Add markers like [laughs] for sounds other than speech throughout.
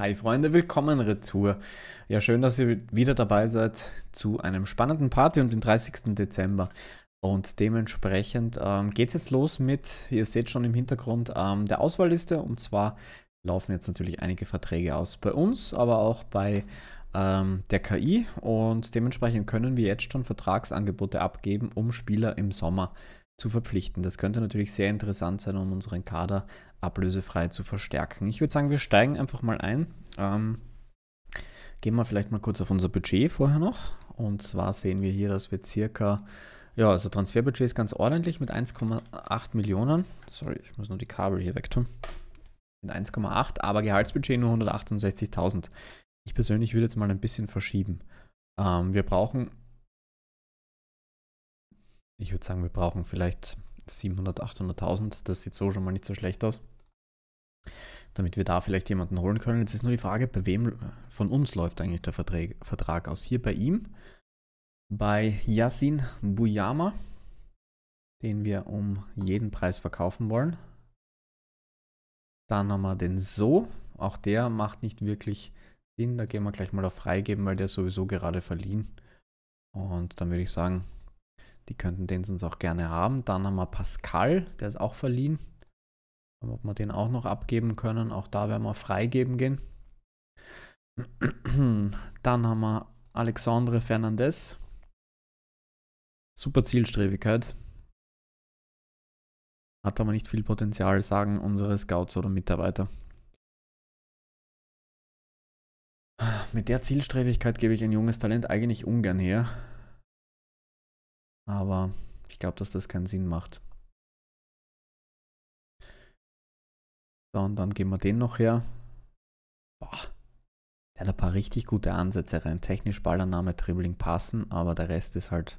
Hi Freunde, willkommen retour. Ja, schön, dass ihr wieder dabei seid zu einem spannenden Party um den 30. Dezember. Und dementsprechend ähm, geht es jetzt los mit, ihr seht schon im Hintergrund, ähm, der Auswahlliste. Und zwar laufen jetzt natürlich einige Verträge aus bei uns, aber auch bei ähm, der KI. Und dementsprechend können wir jetzt schon Vertragsangebote abgeben, um Spieler im Sommer zu verpflichten. Das könnte natürlich sehr interessant sein, um unseren Kader ablösefrei zu verstärken. Ich würde sagen, wir steigen einfach mal ein. Ähm, gehen wir vielleicht mal kurz auf unser Budget vorher noch. Und zwar sehen wir hier, dass wir circa, ja, also Transferbudget ist ganz ordentlich mit 1,8 Millionen. Sorry, ich muss nur die Kabel hier wegtun. Mit 1,8, aber Gehaltsbudget nur 168.000. Ich persönlich würde jetzt mal ein bisschen verschieben. Ähm, wir brauchen, ich würde sagen, wir brauchen vielleicht 700, 800.000. Das sieht so schon mal nicht so schlecht aus damit wir da vielleicht jemanden holen können. Jetzt ist nur die Frage, bei wem äh, von uns läuft eigentlich der Vertrag, Vertrag aus? Hier bei ihm, bei Yasin Buyama, den wir um jeden Preis verkaufen wollen. Dann haben wir den So, auch der macht nicht wirklich Sinn. Da gehen wir gleich mal auf Freigeben, weil der ist sowieso gerade verliehen. Und dann würde ich sagen, die könnten den sonst auch gerne haben. Dann haben wir Pascal, der ist auch verliehen. Ob wir den auch noch abgeben können. Auch da werden wir freigeben gehen. [clears throat] Dann haben wir Alexandre Fernandez. Super Zielstrebigkeit. Hat aber nicht viel Potenzial, sagen unsere Scouts oder Mitarbeiter. Mit der Zielstrebigkeit gebe ich ein junges Talent eigentlich ungern her. Aber ich glaube, dass das keinen Sinn macht. So, und dann geben wir den noch her. Boah. Der hat ein paar richtig gute Ansätze rein. Technisch Ballannahme, Dribbling, Passen, aber der Rest ist halt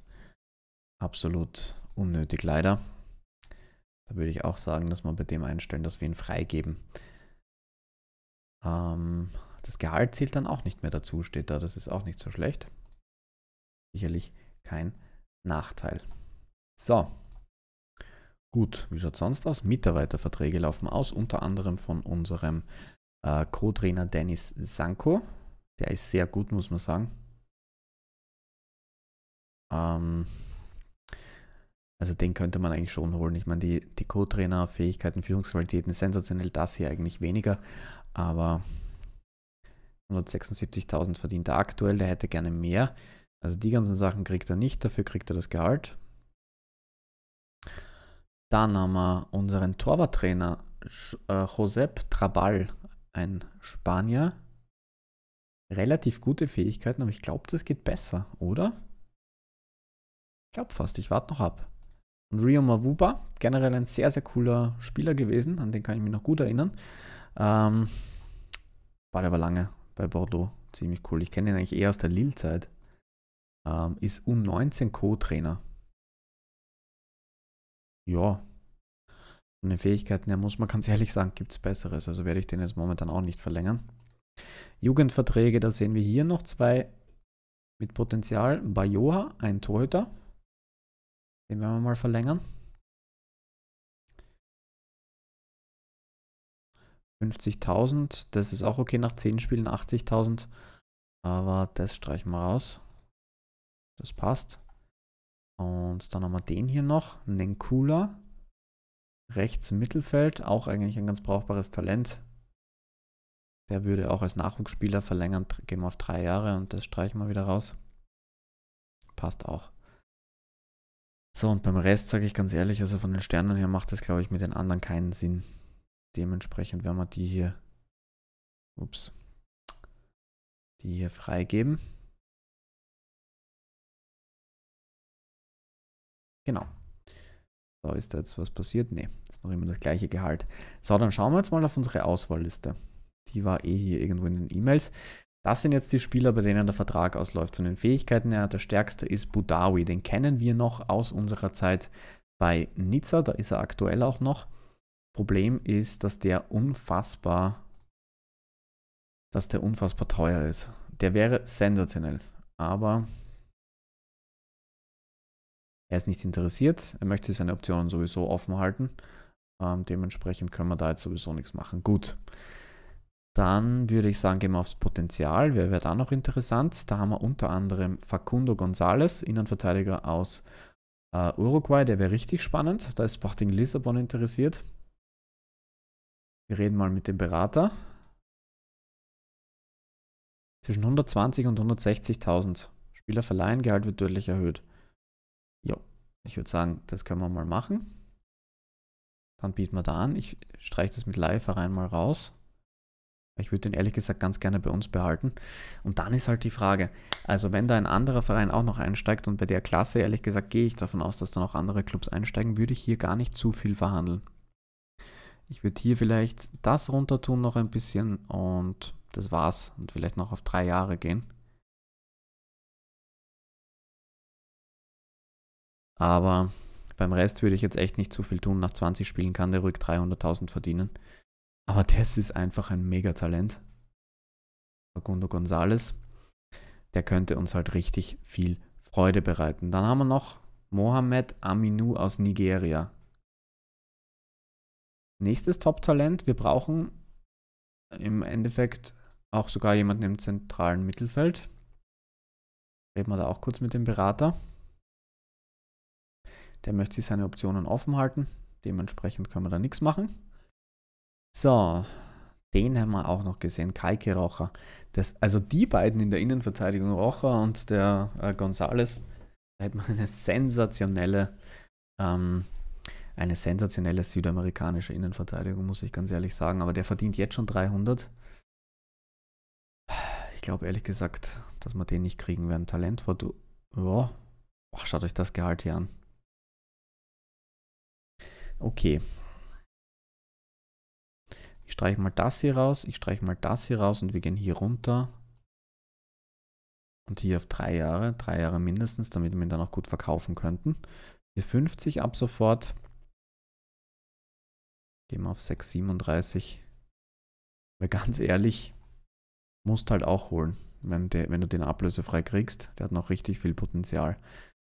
absolut unnötig leider. Da würde ich auch sagen, dass wir bei dem einstellen, dass wir ihn freigeben. Ähm, das Gehalt zählt dann auch nicht mehr dazu, steht da. Das ist auch nicht so schlecht. Sicherlich kein Nachteil. So, Gut, wie schaut es sonst aus? Mitarbeiterverträge laufen aus, unter anderem von unserem äh, Co-Trainer Dennis Sanko. Der ist sehr gut, muss man sagen. Ähm, also den könnte man eigentlich schon holen. Ich meine, die, die Co-Trainer, Fähigkeiten, Führungsqualitäten, sensationell das hier eigentlich weniger. Aber 176.000 verdient er aktuell, der hätte gerne mehr. Also die ganzen Sachen kriegt er nicht, dafür kriegt er das Gehalt. Dann haben wir unseren Torwarttrainer äh, Josep Trabal, ein Spanier. Relativ gute Fähigkeiten, aber ich glaube, das geht besser, oder? Ich glaube fast, ich warte noch ab. Und Rio Mavuba, generell ein sehr, sehr cooler Spieler gewesen, an den kann ich mich noch gut erinnern. Ähm, war der aber lange bei Bordeaux, ziemlich cool. Ich kenne ihn eigentlich eher aus der Lille-Zeit. Ähm, ist U19 Co-Trainer ja, von den Fähigkeiten her muss man ganz ehrlich sagen, gibt es Besseres. Also werde ich den jetzt momentan auch nicht verlängern. Jugendverträge, da sehen wir hier noch zwei mit Potenzial. Bayoha, ein Torhüter. Den werden wir mal verlängern. 50.000, das ist auch okay nach 10 Spielen, 80.000. Aber das streichen wir raus. Das passt. Und dann haben wir den hier noch, Nenkula. Rechts Mittelfeld, auch eigentlich ein ganz brauchbares Talent. Der würde auch als Nachwuchsspieler verlängern, gehen wir auf drei Jahre und das streichen wir wieder raus. Passt auch. So, und beim Rest sage ich ganz ehrlich, also von den Sternen her macht das, glaube ich, mit den anderen keinen Sinn. Dementsprechend werden wir die hier, ups, die hier freigeben. Genau. So, ist da jetzt was passiert? Ne, ist noch immer das gleiche Gehalt. So, dann schauen wir jetzt mal auf unsere Auswahlliste. Die war eh hier irgendwo in den E-Mails. Das sind jetzt die Spieler, bei denen der Vertrag ausläuft. Von den Fähigkeiten her, der stärkste ist Budawi. Den kennen wir noch aus unserer Zeit bei Nizza. Da ist er aktuell auch noch. Problem ist, dass der unfassbar, dass der unfassbar teuer ist. Der wäre sensationell. Aber er ist nicht interessiert, er möchte seine Optionen sowieso offen halten. Ähm, dementsprechend können wir da jetzt sowieso nichts machen. Gut. Dann würde ich sagen, gehen wir aufs Potenzial. Wer wäre da noch interessant? Da haben wir unter anderem Facundo González, Innenverteidiger aus äh, Uruguay. Der wäre richtig spannend. Da ist Sporting Lissabon interessiert. Wir reden mal mit dem Berater. Zwischen 120 und 160.000 Spieler verleihen, Gehalt wird deutlich erhöht. Ich würde sagen, das können wir mal machen. Dann bieten wir da an. Ich streiche das mit Leihverein mal raus. Ich würde den ehrlich gesagt ganz gerne bei uns behalten. Und dann ist halt die Frage, also wenn da ein anderer Verein auch noch einsteigt und bei der Klasse, ehrlich gesagt, gehe ich davon aus, dass da noch andere Clubs einsteigen, würde ich hier gar nicht zu viel verhandeln. Ich würde hier vielleicht das runter tun noch ein bisschen und das war's. Und vielleicht noch auf drei Jahre gehen. Aber beim Rest würde ich jetzt echt nicht zu viel tun. Nach 20 Spielen kann der ruhig 300.000 verdienen. Aber das ist einfach ein Megatalent. Facundo González, der könnte uns halt richtig viel Freude bereiten. Dann haben wir noch Mohamed Aminu aus Nigeria. Nächstes Top-Talent. Wir brauchen im Endeffekt auch sogar jemanden im zentralen Mittelfeld. Reden wir da auch kurz mit dem Berater. Der möchte sich seine Optionen offen halten. Dementsprechend können wir da nichts machen. So, den haben wir auch noch gesehen, Kaike Rocher. Das, also die beiden in der Innenverteidigung, Rocher und der äh, Gonzales, da hätte man eine sensationelle, ähm, eine sensationelle südamerikanische Innenverteidigung, muss ich ganz ehrlich sagen. Aber der verdient jetzt schon 300. Ich glaube ehrlich gesagt, dass wir den nicht kriegen werden. Talent war du. Oh, schaut euch das Gehalt hier an. Okay. Ich streiche mal das hier raus, ich streiche mal das hier raus und wir gehen hier runter. Und hier auf drei Jahre, drei Jahre mindestens, damit wir ihn dann auch gut verkaufen könnten. Hier 50 ab sofort. Gehen wir auf 6,37. Weil ganz ehrlich, musst halt auch holen, wenn, der, wenn du den ablösefrei kriegst. Der hat noch richtig viel Potenzial.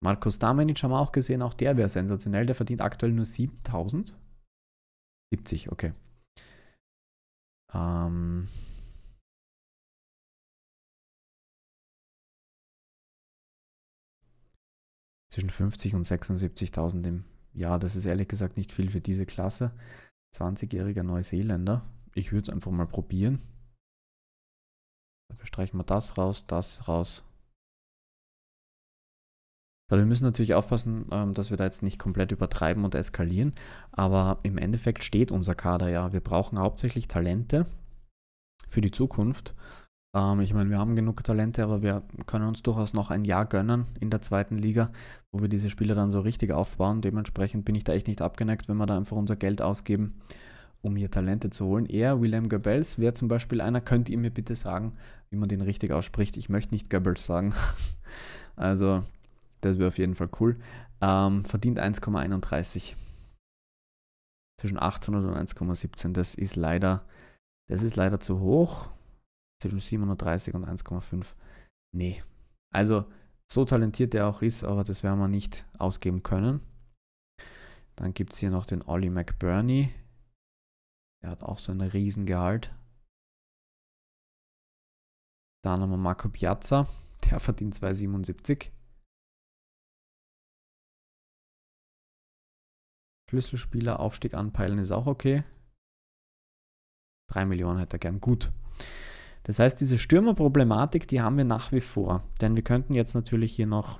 Markus Damenic haben wir auch gesehen, auch der wäre sensationell. Der verdient aktuell nur 7000. 70, okay. Ähm. Zwischen 50 und 76.000 im Jahr, das ist ehrlich gesagt nicht viel für diese Klasse. 20-jähriger Neuseeländer. Ich würde es einfach mal probieren. Dafür streichen wir das raus, das raus aber wir müssen natürlich aufpassen, ähm, dass wir da jetzt nicht komplett übertreiben und eskalieren. Aber im Endeffekt steht unser Kader ja. Wir brauchen hauptsächlich Talente für die Zukunft. Ähm, ich meine, wir haben genug Talente, aber wir können uns durchaus noch ein Jahr gönnen in der zweiten Liga, wo wir diese Spieler dann so richtig aufbauen. Dementsprechend bin ich da echt nicht abgeneigt, wenn wir da einfach unser Geld ausgeben, um hier Talente zu holen. Er, Willem Goebbels, wäre zum Beispiel einer. Könnt ihr mir bitte sagen, wie man den richtig ausspricht? Ich möchte nicht Goebbels sagen. [laughs] Also, das wäre auf jeden Fall cool. Ähm, verdient 1,31. Zwischen 800 und 1,17. Das ist leider, das ist leider zu hoch. Zwischen 730 und 1,5. Nee. Also, so talentiert er auch ist, aber das werden wir nicht ausgeben können. Dann gibt es hier noch den Ollie McBurney. Der hat auch so einen Riesengehalt. Dann haben wir Marco Piazza, der verdient 2,77. Schlüsselspieler, Aufstieg anpeilen ist auch okay. 3 Millionen hätte er gern. Gut. Das heißt, diese Stürmerproblematik, die haben wir nach wie vor. Denn wir könnten jetzt natürlich hier noch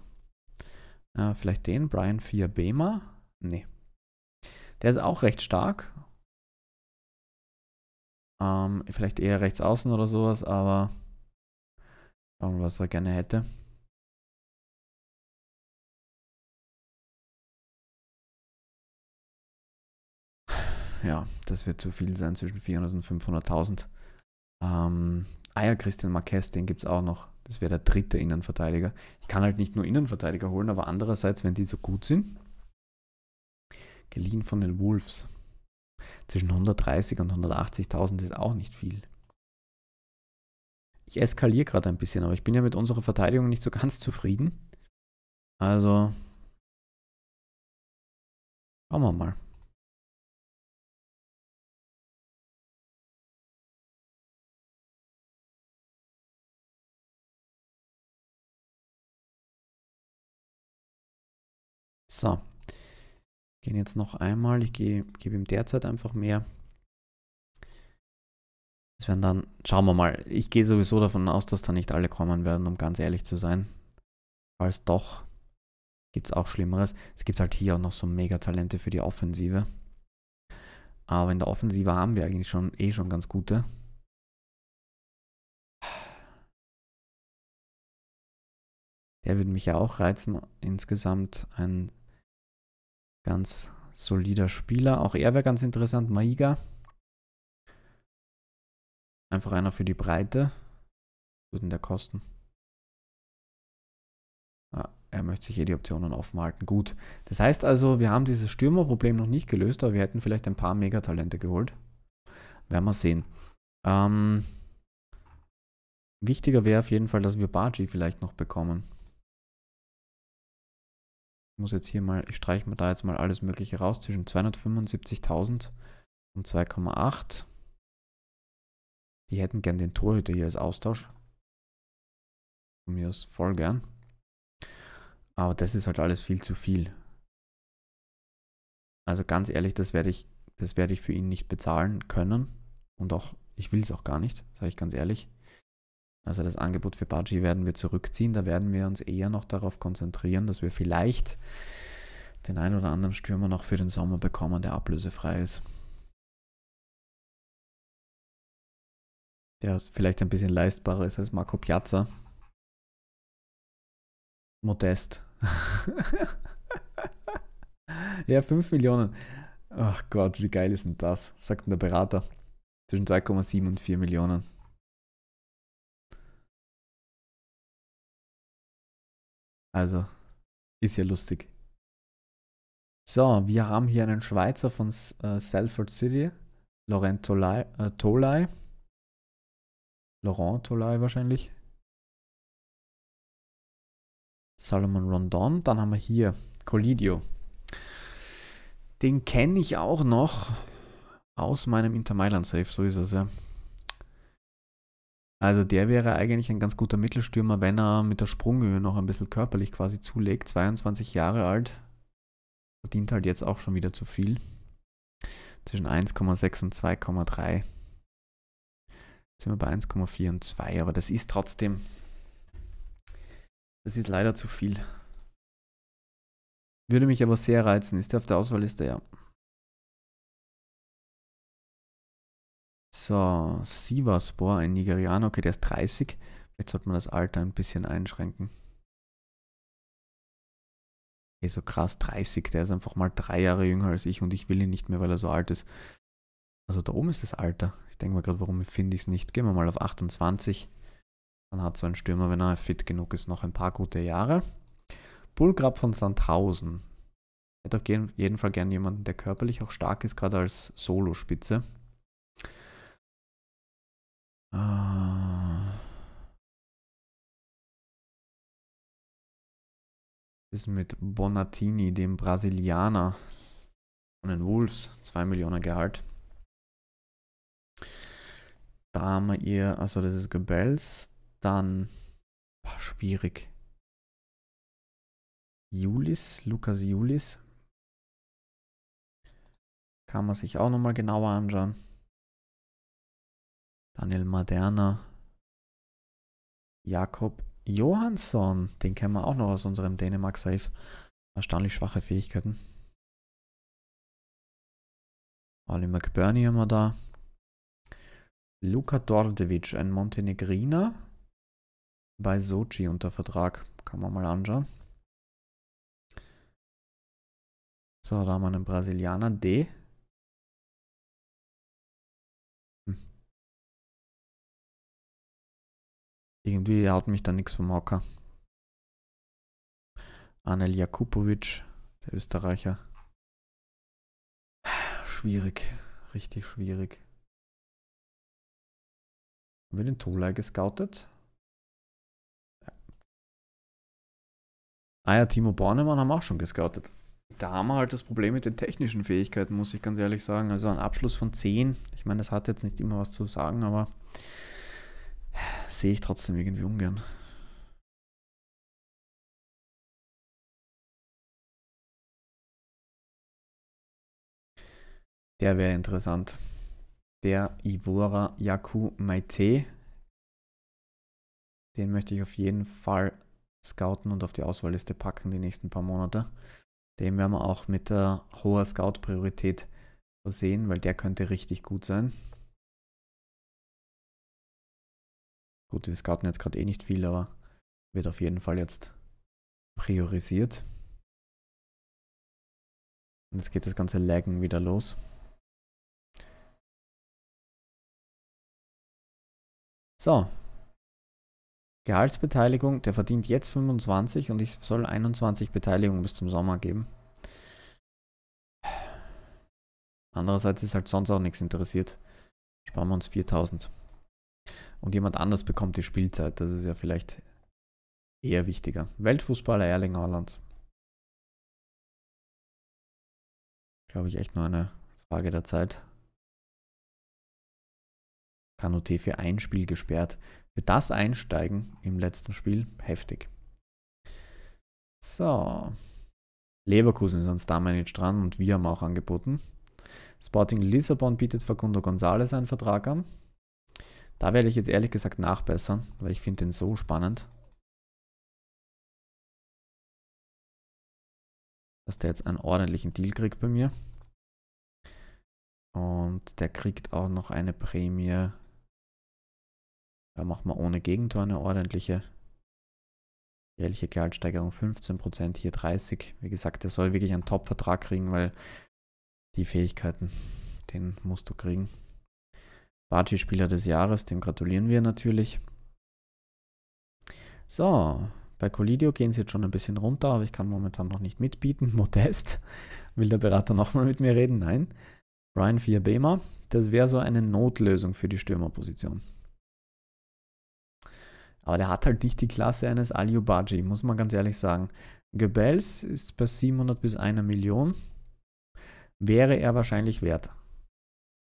äh, vielleicht den, Brian 4 Nee. Der ist auch recht stark. Ähm, vielleicht eher rechts außen oder sowas, aber schauen, was er gerne hätte. ja, das wird zu viel sein, zwischen 400 und 500.000. Ähm, ah ja, Christian Marquez, den gibt es auch noch. Das wäre der dritte Innenverteidiger. Ich kann halt nicht nur Innenverteidiger holen, aber andererseits, wenn die so gut sind, geliehen von den Wolves. Zwischen 130 und 180.000 ist auch nicht viel. Ich eskaliere gerade ein bisschen, aber ich bin ja mit unserer Verteidigung nicht so ganz zufrieden. Also, schauen wir mal. So, gehen jetzt noch einmal. Ich gebe, gebe ihm derzeit einfach mehr. Das werden dann, schauen wir mal. Ich gehe sowieso davon aus, dass da nicht alle kommen werden, um ganz ehrlich zu sein. Falls doch, gibt es auch Schlimmeres. Es gibt halt hier auch noch so mega Talente für die Offensive. Aber in der Offensive haben wir eigentlich schon eh schon ganz gute. Der würde mich ja auch reizen, insgesamt ein Ganz solider Spieler. Auch er wäre ganz interessant. Maiga. Einfach einer für die Breite. Würden der kosten? Ah, er möchte sich hier eh die Optionen offen halten. Gut. Das heißt also, wir haben dieses Stürmerproblem noch nicht gelöst, aber wir hätten vielleicht ein paar Megatalente geholt. Werden wir sehen. Ähm, wichtiger wäre auf jeden Fall, dass wir Baji vielleicht noch bekommen muss jetzt hier mal, ich streiche mir da jetzt mal alles Mögliche raus, zwischen 275.000 und 2,8. Die hätten gern den Torhüter hier als Austausch. Von mir aus voll gern. Aber das ist halt alles viel zu viel. Also ganz ehrlich, das werde ich, das werde ich für ihn nicht bezahlen können. Und auch, ich will es auch gar nicht, sage ich ganz ehrlich. Also das Angebot für Budgie werden wir zurückziehen. Da werden wir uns eher noch darauf konzentrieren, dass wir vielleicht den einen oder anderen Stürmer noch für den Sommer bekommen, der ablösefrei ist. Der vielleicht ein bisschen leistbarer ist als Marco Piazza. Modest. [laughs] ja, 5 Millionen. Ach Gott, wie geil ist denn das? Sagt denn der Berater. Zwischen 2,7 und 4 Millionen. Also, ist ja lustig. So, wir haben hier einen Schweizer von äh, Salford City, Laurent Tolai, äh, Tolai. Laurent Tolai wahrscheinlich. Salomon Rondon. Dann haben wir hier Colidio. Den kenne ich auch noch aus meinem Inter Mailand Safe, so ist es ja. Also der wäre eigentlich ein ganz guter Mittelstürmer, wenn er mit der Sprunghöhe noch ein bisschen körperlich quasi zulegt. 22 Jahre alt, verdient halt jetzt auch schon wieder zu viel. Zwischen 1,6 und 2,3 sind wir bei 1,4 und 2, aber das ist trotzdem, das ist leider zu viel. Würde mich aber sehr reizen, ist der auf der Auswahlliste, ja. So, äh, Sivaspor, ein Nigerianer, okay, der ist 30. Jetzt sollte man das Alter ein bisschen einschränken. Okay, so krass 30, der ist einfach mal drei Jahre jünger als ich und ich will ihn nicht mehr, weil er so alt ist. Also da oben ist das Alter. Ich denke mal gerade, warum finde ich es nicht? Gehen wir mal auf 28. Dann hat so ein Stürmer, wenn er fit genug ist, noch ein paar gute Jahre. Bullgrab von Sandhausen. Ich Hätte auf jeden Fall gern jemanden, der körperlich auch stark ist, gerade als Solospitze. spitze Ah. Ist mit Bonatini, dem Brasilianer von den Wolves, 2 Millionen Gehalt. Da haben wir ihr, also das ist Gebels, dann boah, schwierig. Julis, Lukas Julis. Kann man sich auch nochmal genauer anschauen. Daniel Maderna, Jakob Johansson, den kennen wir auch noch aus unserem Dänemark-Safe. Erstaunlich schwache Fähigkeiten. Ali McBurney haben wir da. Luka Dordevic, ein Montenegriner, bei Sochi unter Vertrag. Kann man mal anschauen. So, da haben wir einen Brasilianer D. irgendwie haut mich da nichts vom Hocker. Anel Jakubowitsch, der Österreicher. Schwierig, richtig schwierig. Haben wir den Tolai gescoutet? Ja. Ah ja, Timo Bornemann haben wir auch schon gescoutet. Da haben wir halt das Problem mit den technischen Fähigkeiten, muss ich ganz ehrlich sagen. Also ein Abschluss von 10. Ich meine, das hat jetzt nicht immer was zu sagen, aber sehe ich trotzdem irgendwie ungern. Der wäre interessant. Der Ivora Yaku Maite. Den möchte ich auf jeden Fall scouten und auf die Auswahlliste packen die nächsten paar Monate. Den werden wir auch mit der hoher Scout-Priorität versehen, weil der könnte richtig gut sein. Gut, wir scouten jetzt gerade eh nicht viel, aber wird auf jeden Fall jetzt priorisiert. Und jetzt geht das ganze Laggen wieder los. So. Gehaltsbeteiligung, der verdient jetzt 25 und ich soll 21 Beteiligungen bis zum Sommer geben. Andererseits ist halt sonst auch nichts interessiert. Sparen wir uns 4000 und jemand anders bekommt die Spielzeit. Das ist ja vielleicht eher wichtiger. Weltfußballer Erling Haaland. Glaube ich echt nur eine Frage der Zeit. Kanute für ein Spiel gesperrt. Für das Einsteigen im letzten Spiel heftig. So. Leverkusen ist an Stamanic dran und wir haben auch angeboten. Sporting Lissabon bietet Facundo González einen Vertrag an. Da werde ich jetzt ehrlich gesagt nachbessern, weil ich finde den so spannend. Dass der jetzt einen ordentlichen Deal kriegt bei mir. Und der kriegt auch noch eine Prämie. Da machen wir ohne Gegentor eine ordentliche. Jährliche Gehaltssteigerung 15%, hier 30%. Wie gesagt, der soll wirklich einen Top-Vertrag kriegen, weil die Fähigkeiten, den musst du kriegen. Barty-Spieler des Jahres, dem gratulieren wir natürlich. So, bei Colidio gehen sie jetzt schon ein bisschen runter, aber ich kann momentan noch nicht mitbieten. [laughs] Modest. Will der Berater nochmal mit mir reden? Nein. Ryan 4 Bemer. Das wäre so eine Notlösung für die Stürmerposition. Aber der hat halt nicht die Klasse eines Aliubaji, muss man ganz ehrlich sagen. Gebels ist bei 700 bis 1 Million. Wäre er wahrscheinlich wert.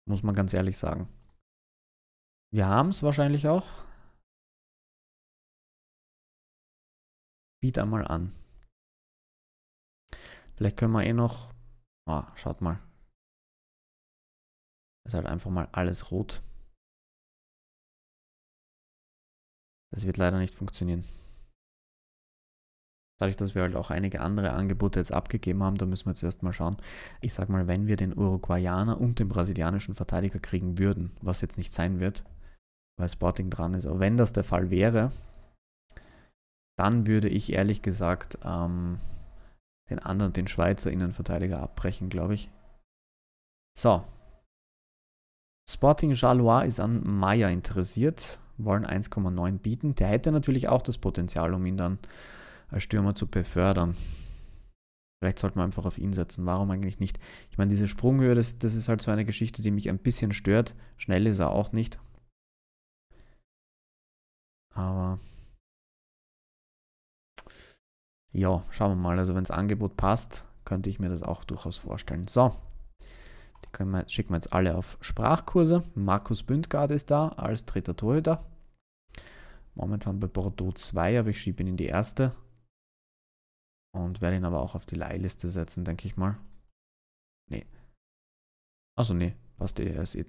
Muss man ganz ehrlich sagen. Wir haben es wahrscheinlich auch. Biet einmal an. Vielleicht können wir eh noch... Oh, schaut mal. Ist halt einfach mal alles rot. Das wird leider nicht funktionieren. Dadurch, dass wir halt auch einige andere Angebote jetzt abgegeben haben, da müssen wir jetzt erstmal schauen. Ich sag mal, wenn wir den Uruguayaner und den brasilianischen Verteidiger kriegen würden, was jetzt nicht sein wird, weil Sporting dran ist. Aber wenn das der Fall wäre, dann würde ich ehrlich gesagt ähm, den anderen, den Schweizer Innenverteidiger abbrechen, glaube ich. So. Sporting Jalois ist an Maya interessiert, wollen 1,9 bieten. Der hätte natürlich auch das Potenzial, um ihn dann als Stürmer zu befördern. Vielleicht sollte man einfach auf ihn setzen. Warum eigentlich nicht? Ich meine, diese Sprunghöhe, das, das ist halt so eine Geschichte, die mich ein bisschen stört. Schnell ist er auch nicht. Aber ja, schauen wir mal. Also wenn das Angebot passt, könnte ich mir das auch durchaus vorstellen. So, die wir, schicken wir jetzt alle auf Sprachkurse. Markus Bündgard ist da als dritter Torhüter. Momentan bei Bordeaux 2, aber ich schiebe ihn in die erste. Und werde ihn aber auch auf die Leihliste setzen, denke ich mal. Nee. Also nee, passt eh. Er ist eh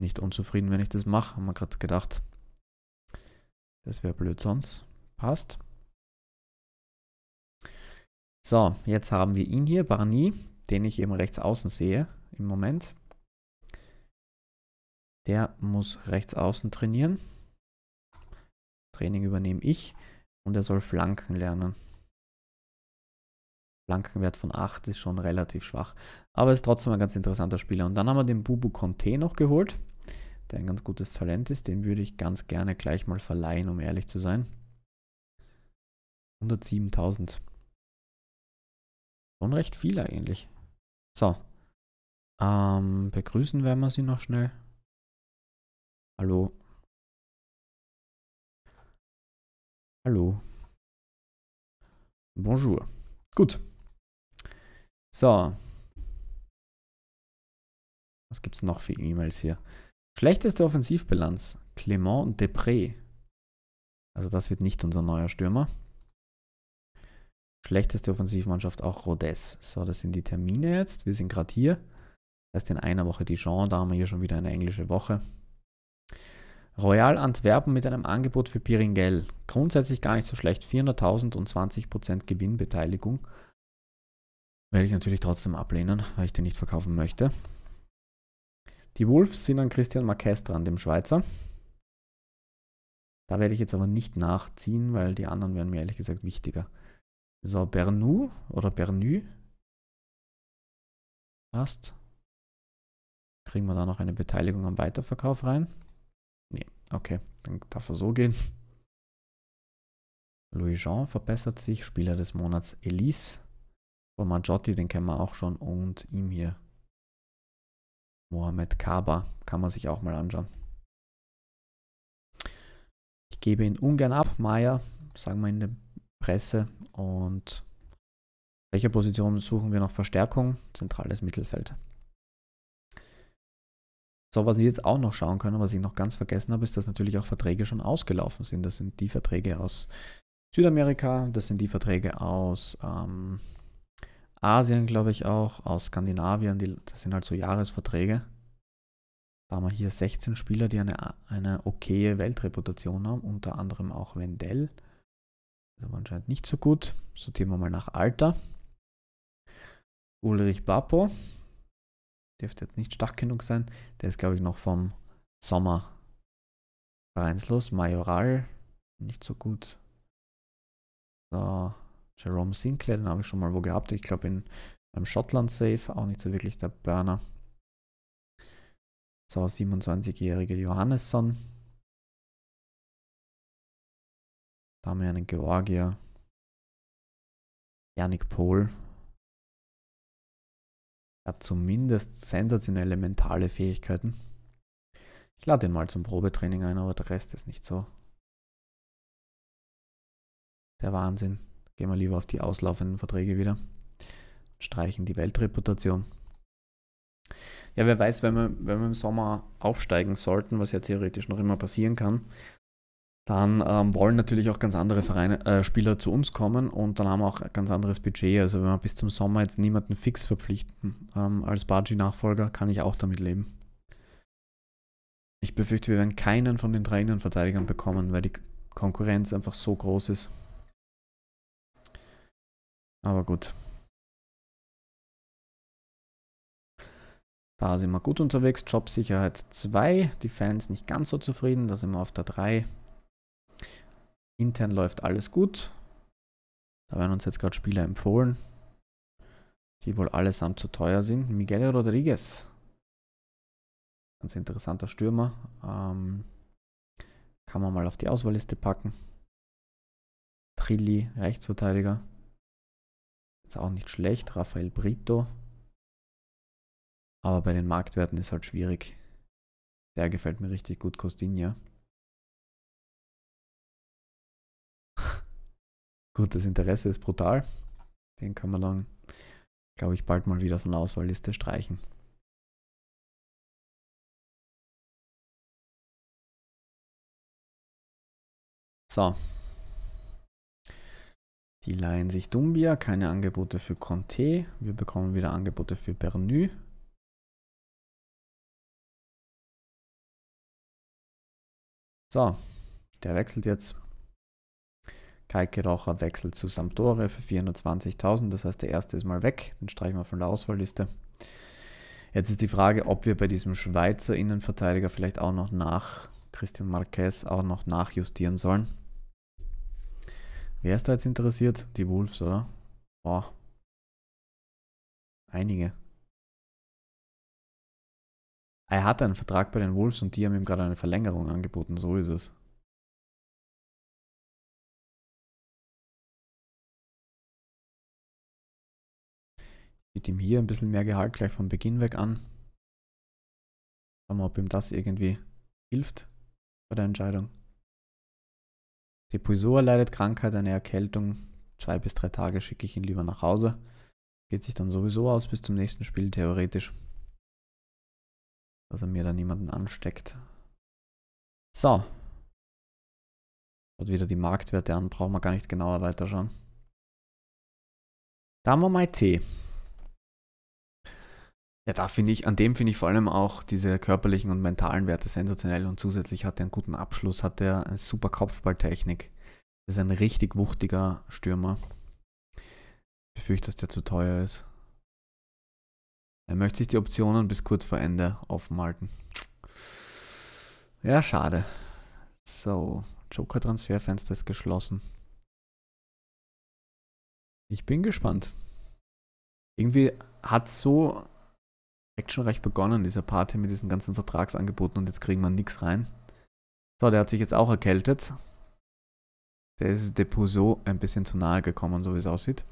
nicht unzufrieden, wenn ich das mache. Haben wir gerade gedacht. Das wäre blöd sonst. Passt. So, jetzt haben wir ihn hier, Barney, den ich eben rechts außen sehe im Moment. Der muss rechts außen trainieren. Training übernehme ich und er soll Flanken lernen. Flankenwert von 8 ist schon relativ schwach, aber ist trotzdem ein ganz interessanter Spieler. Und dann haben wir den Bubu Conte noch geholt der ein ganz gutes Talent ist. Den würde ich ganz gerne gleich mal verleihen, um ehrlich zu sein. 107.000. Schon recht viel eigentlich. So. Ähm, begrüßen werden wir sie noch schnell. Hallo. Hallo. Bonjour. Gut. So. Was gibt es noch für E-Mails hier? Schlechteste Offensivbilanz, Clement Depré. Also das wird nicht unser neuer Stürmer. Schlechteste Offensivmannschaft auch Rodez. So, das sind die Termine jetzt. Wir sind gerade hier. Das heißt in einer Woche die Jean, da haben wir hier schon wieder eine englische Woche. Royal Antwerpen mit einem Angebot für Piringel. Grundsätzlich gar nicht so schlecht. 400.000 und 20% Gewinnbeteiligung. Werde ich natürlich trotzdem ablehnen, weil ich den nicht verkaufen möchte. Die Wolves sind an Christian Marquez dran, dem Schweizer. Da werde ich jetzt aber nicht nachziehen, weil die anderen wären mir ehrlich gesagt wichtiger. So, Bernou oder Bernü. Passt. Kriegen wir da noch eine Beteiligung am Weiterverkauf rein? Nee, okay. Dann darf er so gehen. Louis Jean verbessert sich. Spieler des Monats Elise. Von Maggiotti, den kennen wir auch schon. Und ihm hier Mohamed Kaba. Kann man sich auch mal anschauen. Ich gebe ihn ungern ab, Maya, sagen wir in der Presse. Und welcher Position suchen wir noch Verstärkung? Zentrales Mittelfeld. So, was wir jetzt auch noch schauen können, was ich noch ganz vergessen habe, ist, dass natürlich auch Verträge schon ausgelaufen sind. Das sind die Verträge aus Südamerika, das sind die Verträge aus ähm, Asien, glaube ich, auch, aus Skandinavien, die, das sind halt so Jahresverträge. Da haben wir hier 16 Spieler, die eine, eine okaye Weltreputation haben, unter anderem auch Wendell. Das war anscheinend nicht so gut. Sortieren wir mal nach Alter. Ulrich Bappo. Dürfte jetzt nicht stark genug sein. Der ist, glaube ich, noch vom Sommer vereinslos. Majoral. Nicht so gut. So. Jerome Sinclair, den habe ich schon mal wo gehabt. Ich glaube in einem Schottland-Safe, auch nicht so wirklich der Burner. So, 27-jährige Johannesson. Da haben wir einen Georgier. Janik Pohl. Er Hat zumindest sensationelle mentale Fähigkeiten. Ich lade ihn mal zum Probetraining ein, aber der Rest ist nicht so. Der Wahnsinn. Gehen wir lieber auf die auslaufenden Verträge wieder. Streichen die Weltreputation. Ja, wer weiß, wenn wir, wenn wir im Sommer aufsteigen sollten, was ja theoretisch noch immer passieren kann, dann ähm, wollen natürlich auch ganz andere Vereine, äh, Spieler zu uns kommen und dann haben wir auch ein ganz anderes Budget. Also wenn wir bis zum Sommer jetzt niemanden fix verpflichten ähm, als Baji-Nachfolger, kann ich auch damit leben. Ich befürchte, wir werden keinen von den drei Innenverteidigern bekommen, weil die Konkurrenz einfach so groß ist. Aber gut. Da sind wir gut unterwegs. Jobsicherheit 2. Die Fans nicht ganz so zufrieden. Da sind wir auf der 3. Intern läuft alles gut. Da werden uns jetzt gerade Spieler empfohlen, die wohl allesamt zu teuer sind. Miguel Rodriguez. Ganz interessanter Stürmer. Ähm, kann man mal auf die Auswahlliste packen. Trilli, Rechtsverteidiger. Ist auch nicht schlecht, Rafael Brito. Aber bei den Marktwerten ist halt schwierig. Der gefällt mir richtig gut, Costinha. [laughs] gut, das Interesse ist brutal. Den kann man dann, glaube ich, bald mal wieder von der Auswahlliste streichen. So, die leihen sich Dumbia, keine Angebote für Conte. Wir bekommen wieder Angebote für Bernu. So, der wechselt jetzt. Kalke Raucher wechselt zu Sampdore für 420.000. Das heißt, der erste ist mal weg. Den streichen wir von der Auswahlliste. Jetzt ist die Frage, ob wir bei diesem Schweizer Innenverteidiger vielleicht auch noch nach Christian Marquez auch noch nachjustieren sollen. Wer ist da jetzt interessiert? Die Wolves, oder? Boah. Einige. Er hatte einen Vertrag bei den Wolves und die haben ihm gerade eine Verlängerung angeboten, so ist es. Biete ihm hier ein bisschen mehr Gehalt gleich von Beginn weg an. Schauen wir, mal, ob ihm das irgendwie hilft bei der Entscheidung. Depoisor leidet Krankheit, eine Erkältung. Zwei bis drei Tage schicke ich ihn lieber nach Hause. Geht sich dann sowieso aus bis zum nächsten Spiel, theoretisch. Dass er mir da niemanden ansteckt. So. Schaut wieder die Marktwerte an, brauchen wir gar nicht genauer weiterschauen. Da haben wir mal Tee. Ja, da finde ich, an dem finde ich vor allem auch diese körperlichen und mentalen Werte sensationell und zusätzlich hat er einen guten Abschluss, hat er eine super Kopfballtechnik. Das ist ein richtig wuchtiger Stürmer. Ich befürchte, dass der zu teuer ist. Er möchte sich die Optionen bis kurz vor Ende offen halten. Ja, schade. So, Joker-Transferfenster ist geschlossen. Ich bin gespannt. Irgendwie hat so actionreich begonnen, dieser Party mit diesen ganzen Vertragsangeboten und jetzt kriegen wir nichts rein. So, der hat sich jetzt auch erkältet. Der ist Deposo ein bisschen zu nahe gekommen, so wie es aussieht.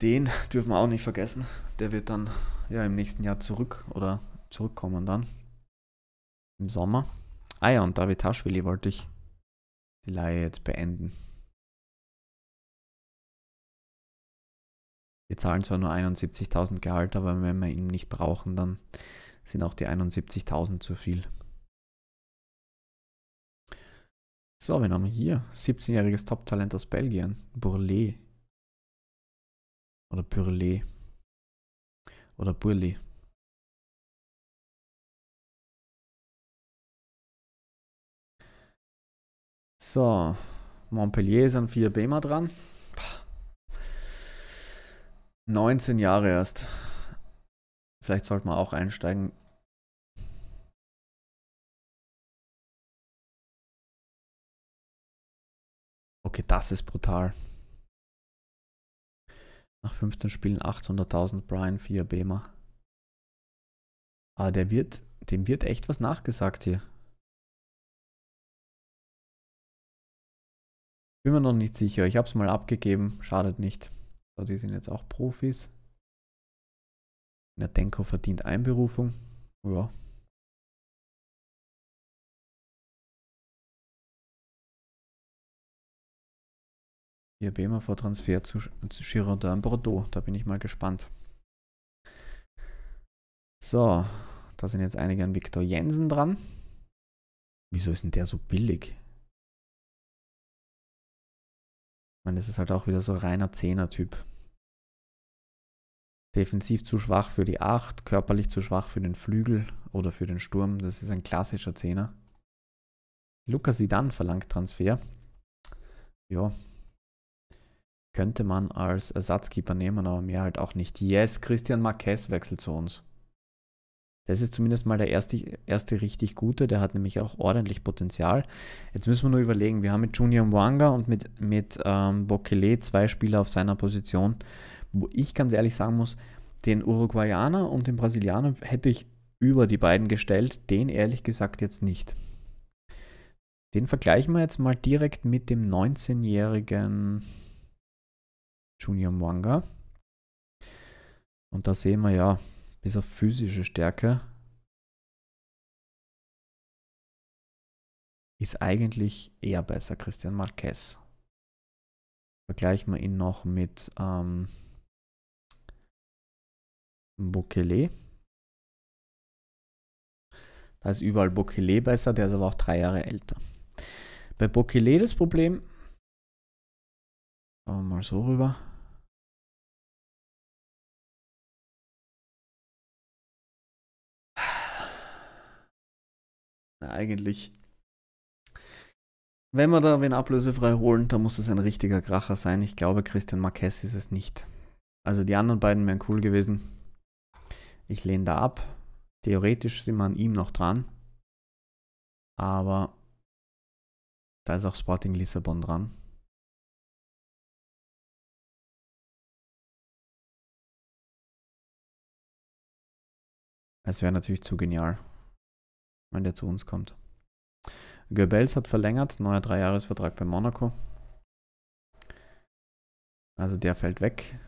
Den [laughs] dürfen wir auch nicht vergessen. Der wird dann ja im nächsten Jahr zurück oder zurückkommen dann. Im Sommer. Ah ja, und David Taschwili wollte ich die Laie jetzt beenden. Wir zahlen zwar nur 71.000 Gehalt, aber wenn wir ihn nicht brauchen, dann sind auch die 71.000 zu viel. So, wen haben wir hier? 17-jähriges Top-Talent aus Belgien. Burlé. Oder Burlé. Oder Burlé. So, Montpellier ist an 4 BMA dran. 19 Jahre erst. Vielleicht sollte man auch einsteigen. Okay, das ist brutal. Nach 15 Spielen 800.000 Brian 4 Bema. Aber ah, der wird, dem wird echt was nachgesagt hier. Bin mir noch nicht sicher. Ich habe es mal abgegeben. Schadet nicht. So, die sind jetzt auch Profis. Der Denko verdient Einberufung. Ja. Hier Bemer vor Transfer zu, zu Girondin Bordeaux. Da bin ich mal gespannt. So, da sind jetzt einige an Viktor Jensen dran. Wieso ist denn der so billig? meine, das ist halt auch wieder so reiner Zehner-Typ. Defensiv zu schwach für die Acht, körperlich zu schwach für den Flügel oder für den Sturm. Das ist ein klassischer Zehner. Lukas Sidan verlangt Transfer. Ja. Könnte man als Ersatzkeeper nehmen, aber mehr halt auch nicht. Yes, Christian Marquez wechselt zu uns. Das ist zumindest mal der erste, erste richtig gute, der hat nämlich auch ordentlich Potenzial. Jetzt müssen wir nur überlegen, wir haben mit Junior Mwanga und mit, mit ähm, Bokele zwei Spieler auf seiner Position, wo ich ganz ehrlich sagen muss, den Uruguayaner und den Brasilianer hätte ich über die beiden gestellt, den ehrlich gesagt jetzt nicht. Den vergleichen wir jetzt mal direkt mit dem 19-jährigen Junior Mwanga. Und da sehen wir ja, bis auf physische Stärke ist eigentlich eher besser, Christian Marquez. Vergleichen wir ihn noch mit ähm, Bokele. Da ist überall Bokele besser, der ist aber auch drei Jahre älter. Bei Bokele das Problem, schauen wir mal so rüber, eigentlich. Wenn wir da wen ablösefrei holen, dann muss das ein richtiger Kracher sein. Ich glaube, Christian Marquez ist es nicht. Also die anderen beiden wären cool gewesen. Ich lehne da ab. Theoretisch sind wir an ihm noch dran. Aber da ist auch Sporting Lissabon dran. Es wäre natürlich zu genial wenn der zu uns kommt. Goebbels hat verlängert, neuer Dreijahresvertrag bei Monaco. Also der fällt weg.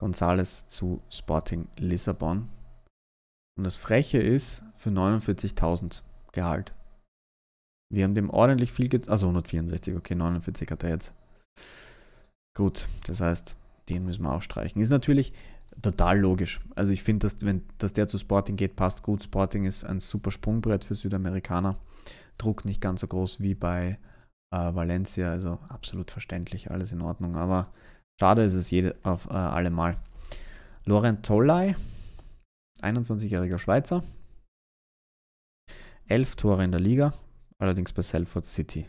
Gonzales zu Sporting Lissabon. Und das Freche ist für 49.000 Gehalt. Wir haben dem ordentlich viel gezahlt. Also 164, okay, 49 hat er jetzt. Gut, das heißt, den müssen wir auch streichen. Ist natürlich total logisch. Also ich finde, dass, dass der zu Sporting geht, passt gut. Sporting ist ein super Sprungbrett für Südamerikaner. Druck nicht ganz so groß wie bei äh, Valencia, also absolut verständlich, alles in Ordnung. Aber schade ist es jede, auf äh, allemal. Laurent Tolley, 21-jähriger Schweizer. Elf Tore in der Liga, allerdings bei Salford City.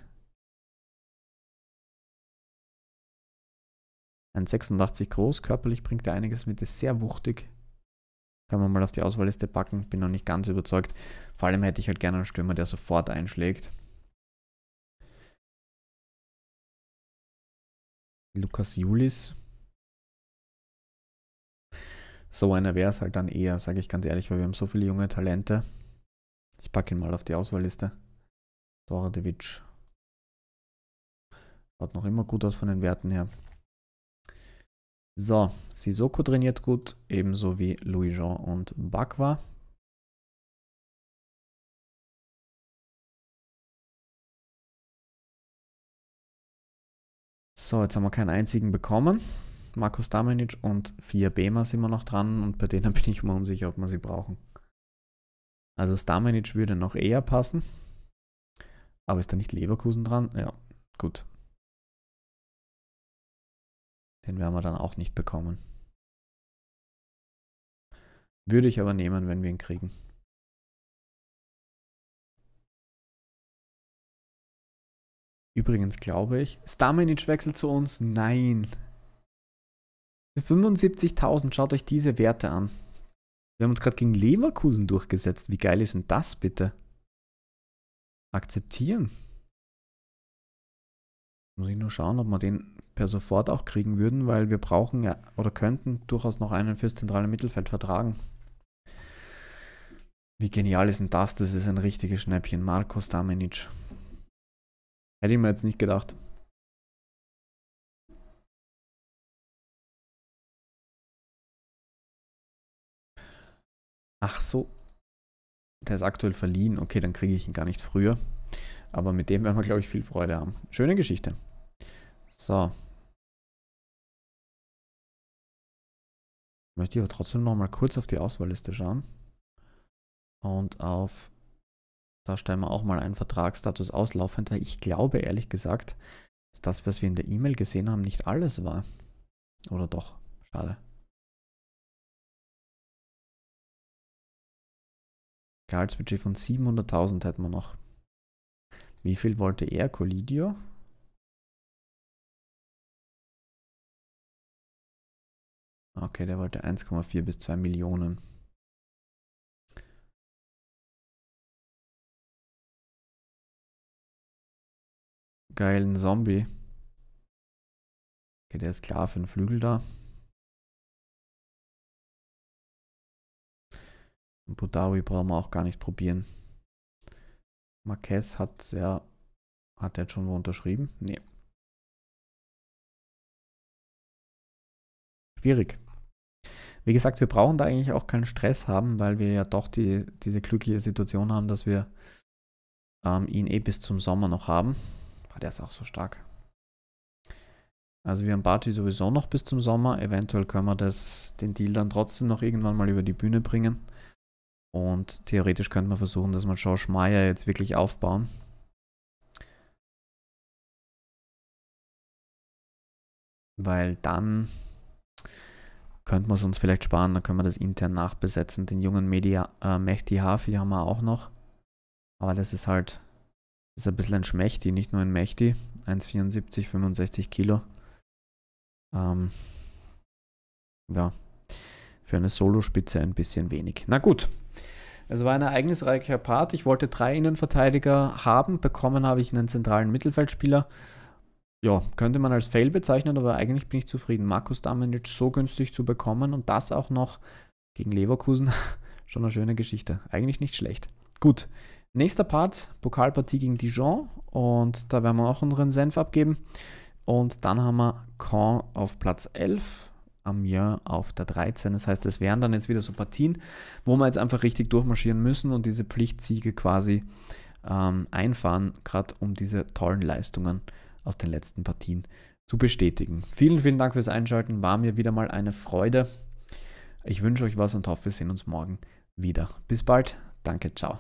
Ein 86 groß, körperlich bringt er einiges mit, ist sehr wuchtig. Können wir mal auf die Auswahlliste packen, bin noch nicht ganz überzeugt. Vor allem hätte ich halt gerne einen Stürmer, der sofort einschlägt. Lukas Julis. So einer wäre es halt dann eher, sage ich ganz ehrlich, weil wir haben so viele junge Talente. Ich packe ihn mal auf die Auswahlliste. Doradevic. Schaut noch immer gut aus von den Werten her. So, Sisoko trainiert gut, ebenso wie Louis-Jean und Bakwa. So, jetzt haben wir keinen einzigen bekommen. Markus Damenic und vier Bemer sind wir noch dran und bei denen [laughs] bin ich immer unsicher, ob wir sie brauchen. Also Stamenic würde noch eher passen. Aber ist da nicht Leverkusen dran? Ja, gut. Den werden wir dann auch nicht bekommen. Würde ich aber nehmen, wenn wir ihn kriegen. Übrigens glaube ich, Stamenic wechselt zu uns. Nein. Für 75.000 schaut euch diese Werte an. Wir haben uns gerade gegen Leverkusen durchgesetzt. Wie geil ist denn das bitte? Akzeptieren. Muss ich nur schauen, ob wir den per sofort auch kriegen würden, weil wir brauchen ja oder könnten durchaus noch einen fürs zentrale Mittelfeld vertragen. Wie genial ist denn das? Das ist ein richtiges Schnäppchen. Markus Damenic. Hätte ich mir jetzt nicht gedacht. Ach so. Der ist aktuell verliehen. Okay, dann kriege ich ihn gar nicht früher. Aber mit dem werden wir, glaube ich, viel Freude haben. Schöne Geschichte. So. möchte Ich aber trotzdem noch mal kurz auf die Auswahlliste schauen. Und auf, da stellen wir auch mal einen Vertragsstatus auslaufend, weil ich glaube ehrlich gesagt, dass das, was wir in der E-Mail gesehen haben, nicht alles war. Oder doch? Schade. Gehaltsbudget von 700.000 hätten wir noch. Wie viel wollte er, Colidio? Okay, der wollte 1,4 bis 2 Millionen. Geilen Zombie. Okay, der ist klar für den Flügel da. Budawi brauchen wir auch gar nicht probieren. Marquez hat ja, hat er jetzt schon wo unterschrieben? Nee. Schwierig. Wie gesagt, wir brauchen da eigentlich auch keinen Stress haben, weil wir ja doch die, diese glückliche Situation haben, dass wir ähm, ihn eh bis zum Sommer noch haben. War der ist auch so stark. Also wir haben Barty sowieso noch bis zum Sommer. Eventuell können wir das, den Deal dann trotzdem noch irgendwann mal über die Bühne bringen. Und theoretisch könnte man versuchen, dass man Josh Meyer jetzt wirklich aufbauen. Weil dann könnten wir es uns vielleicht sparen, dann können wir das intern nachbesetzen. Den jungen Media, äh, Mehdi Hafi haben wir auch noch. Aber das ist halt, das ist ein bisschen ein Schmächti, nicht nur ein Mächti. 1,74, 65 Kilo. Ähm, ja, für eine Solospitze ein bisschen wenig. Na gut, es war ein ereignisreicher Part. Ich wollte drei Innenverteidiger haben, bekommen habe ich einen zentralen Mittelfeldspieler ja, könnte man als Fail bezeichnen, aber eigentlich bin ich zufrieden. Markus Damenic so günstig zu bekommen und das auch noch gegen Leverkusen. [laughs] Schon eine schöne Geschichte. Eigentlich nicht schlecht. Gut, nächster Part, Pokalpartie gegen Dijon und da werden wir auch unseren Senf abgeben. Und dann haben wir Caen auf Platz 11, Amiens auf der 13. Das heißt, es wären dann jetzt wieder so Partien, wo wir jetzt einfach richtig durchmarschieren müssen und diese Pflichtsiege quasi ähm, einfahren, gerade um diese tollen Leistungen zu aus den letzten Partien zu bestätigen. Vielen, vielen Dank fürs Einschalten. War mir wieder mal eine Freude. Ich wünsche euch was und hoffe, wir sehen uns morgen wieder. Bis bald. Danke, ciao.